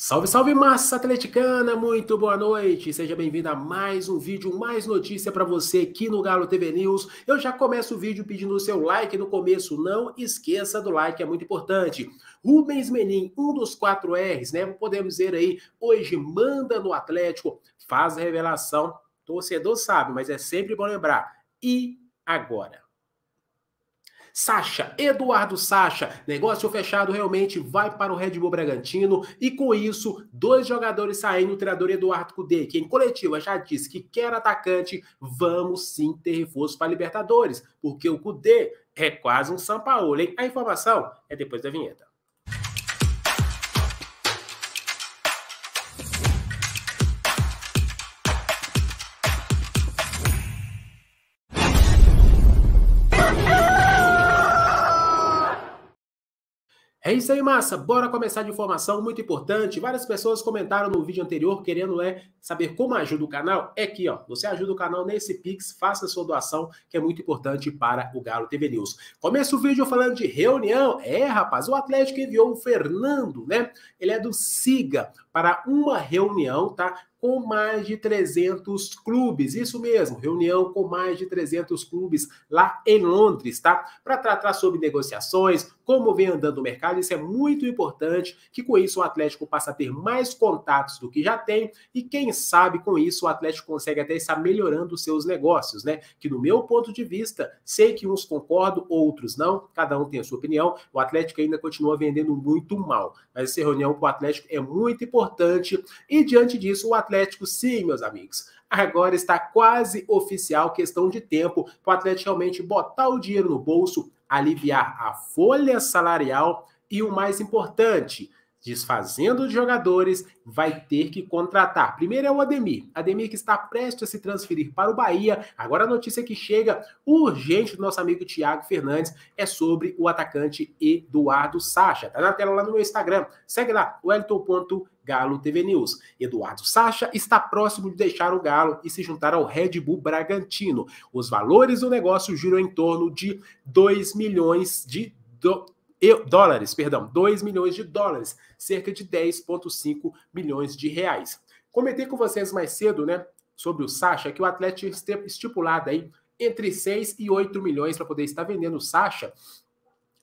Salve, salve massa atleticana, muito boa noite. Seja bem-vindo a mais um vídeo, mais notícia para você aqui no Galo TV News. Eu já começo o vídeo pedindo o seu like no começo, não esqueça do like, é muito importante. Rubens Menin, um dos quatro R's, né? Podemos dizer aí, hoje manda no Atlético, faz a revelação. Torcedor sabe, mas é sempre bom lembrar. E agora? Sacha, Eduardo Sacha, negócio fechado realmente vai para o Red Bull Bragantino e com isso, dois jogadores saindo, o treinador Eduardo Cudê, que em coletiva já disse que quer atacante, vamos sim ter reforço para Libertadores, porque o Cudê é quase um São Paulo, hein? A informação é depois da vinheta. É isso aí, massa. Bora começar de informação muito importante. Várias pessoas comentaram no vídeo anterior querendo é saber como ajuda o canal. É aqui, ó. Você ajuda o canal nesse Pix, faça sua doação, que é muito importante para o Galo TV News. Começa o vídeo falando de reunião. É, rapaz, o Atlético enviou o Fernando, né? Ele é do Siga para uma reunião, tá? com mais de 300 clubes. Isso mesmo, reunião com mais de 300 clubes lá em Londres, tá? Para tratar sobre negociações, como vem andando o mercado, isso é muito importante, que com isso o Atlético passa a ter mais contatos do que já tem e quem sabe com isso o Atlético consegue até estar melhorando os seus negócios, né? Que no meu ponto de vista, sei que uns concordam, outros não, cada um tem a sua opinião, o Atlético ainda continua vendendo muito mal, mas essa reunião com o Atlético é muito importante e diante disso o Atlético Atlético, sim, meus amigos. Agora está quase oficial questão de tempo para o Atlético realmente botar o dinheiro no bolso, aliviar a folha salarial e o mais importante, desfazendo de jogadores, vai ter que contratar. Primeiro é o Ademir. Ademir que está prestes a se transferir para o Bahia. Agora a notícia que chega urgente do nosso amigo Tiago Fernandes é sobre o atacante Eduardo Sacha. Tá na tela lá no meu Instagram. Segue lá, wellington.galo TV News. Eduardo Sacha está próximo de deixar o Galo e se juntar ao Red Bull Bragantino. Os valores do negócio giram em torno de 2 milhões de do eu, dólares, perdão, 2 milhões de dólares, cerca de 10,5 milhões de reais. Comentei com vocês mais cedo, né, sobre o Sacha, que o Atlético estipulado aí entre 6 e 8 milhões para poder estar vendendo o Sacha,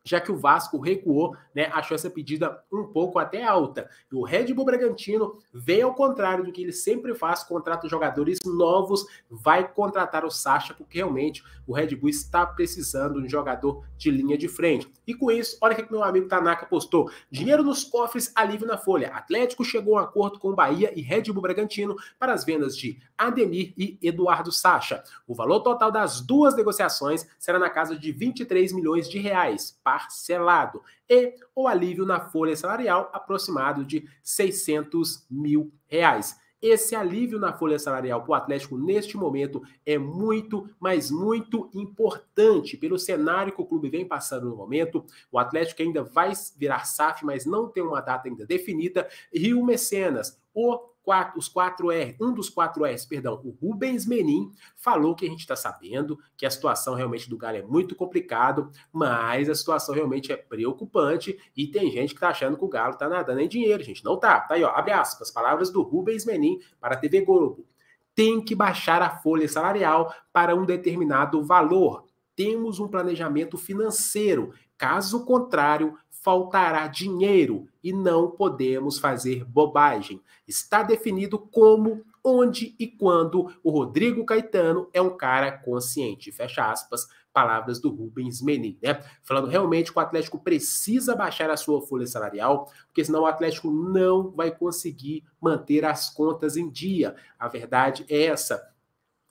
já que o Vasco recuou, né, achou essa pedida um pouco até alta. E o Red Bull Bragantino vem ao contrário do que ele sempre faz, contrata jogadores novos, vai contratar o Sacha, porque realmente o Red Bull está precisando de um jogador de linha de frente. E com isso, olha o que meu amigo Tanaka postou. Dinheiro nos cofres, alívio na folha. Atlético chegou a um acordo com Bahia e Red Bull Bragantino para as vendas de Ademir e Eduardo Sacha. O valor total das duas negociações será na casa de 23 milhões de reais parcelado e o alívio na folha salarial aproximado de 600 mil reais. Esse alívio na folha salarial para o Atlético neste momento é muito, mas muito importante pelo cenário que o clube vem passando no momento. O Atlético ainda vai virar SAF, mas não tem uma data ainda definida. E o Mecenas, o quatro, os quatro R, um dos quatro R's, perdão, o Rubens Menin, falou que a gente está sabendo que a situação realmente do Galo é muito complicado, mas a situação realmente é preocupante e tem gente que está achando que o Galo está nadando em dinheiro, gente. Não tá. Tá aí, ó, abre aspas, palavras do Rubens Menin para a TV Globo tem que baixar a folha salarial para um determinado valor temos um planejamento financeiro. Caso contrário, faltará dinheiro e não podemos fazer bobagem. Está definido como, onde e quando o Rodrigo Caetano é um cara consciente. Fecha aspas, palavras do Rubens Menin, né? Falando realmente que o Atlético precisa baixar a sua folha salarial, porque senão o Atlético não vai conseguir manter as contas em dia. A verdade é essa.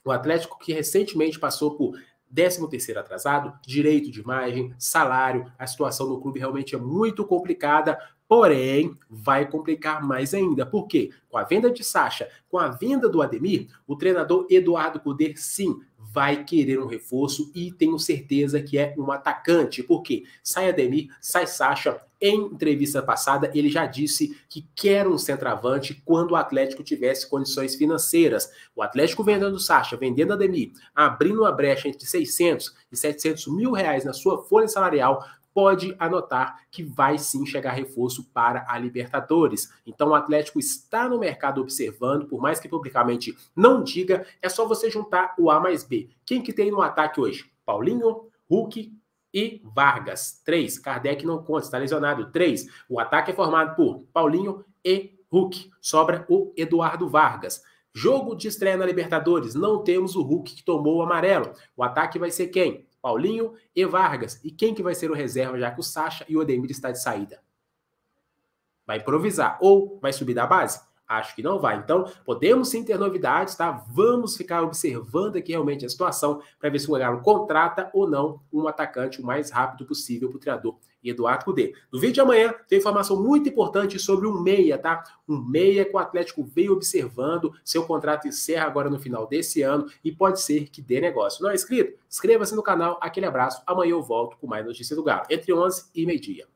O Atlético que recentemente passou por décimo terceiro atrasado, direito de imagem, salário. A situação no clube realmente é muito complicada, porém vai complicar mais ainda. Por quê? Com a venda de Sacha, com a venda do Ademir, o treinador Eduardo Cudê, sim, vai querer um reforço e tenho certeza que é um atacante, porque sai Ademir, sai Sacha. Em entrevista passada, ele já disse que quer um centroavante quando o Atlético tivesse condições financeiras. O Atlético vendendo Sacha, vendendo Ademir, abrindo uma brecha entre 600 e 700 mil reais na sua folha salarial, pode anotar que vai sim chegar reforço para a Libertadores. Então o Atlético está no mercado observando, por mais que publicamente não diga, é só você juntar o A mais B. Quem que tem no ataque hoje? Paulinho, Hulk, e Vargas. 3. Kardec não conta, está lesionado. 3. O ataque é formado por Paulinho e Hulk. Sobra o Eduardo Vargas. Jogo de estreia na Libertadores, não temos o Hulk que tomou o amarelo. O ataque vai ser quem? Paulinho e Vargas. E quem que vai ser o reserva, já que o Sacha e o Ademir está de saída? Vai improvisar ou vai subir da base? Acho que não vai. Então, podemos sim ter novidades, tá? Vamos ficar observando aqui realmente a situação para ver se o Galo contrata ou não um atacante o mais rápido possível para o treinador Eduardo Cudê. No vídeo de amanhã tem informação muito importante sobre um meia, tá? Um meia que o Atlético veio observando, seu contrato encerra agora no final desse ano e pode ser que dê negócio. Não é inscrito? Inscreva-se no canal, aquele abraço. Amanhã eu volto com mais notícias do Galo, entre 11 e meio-dia.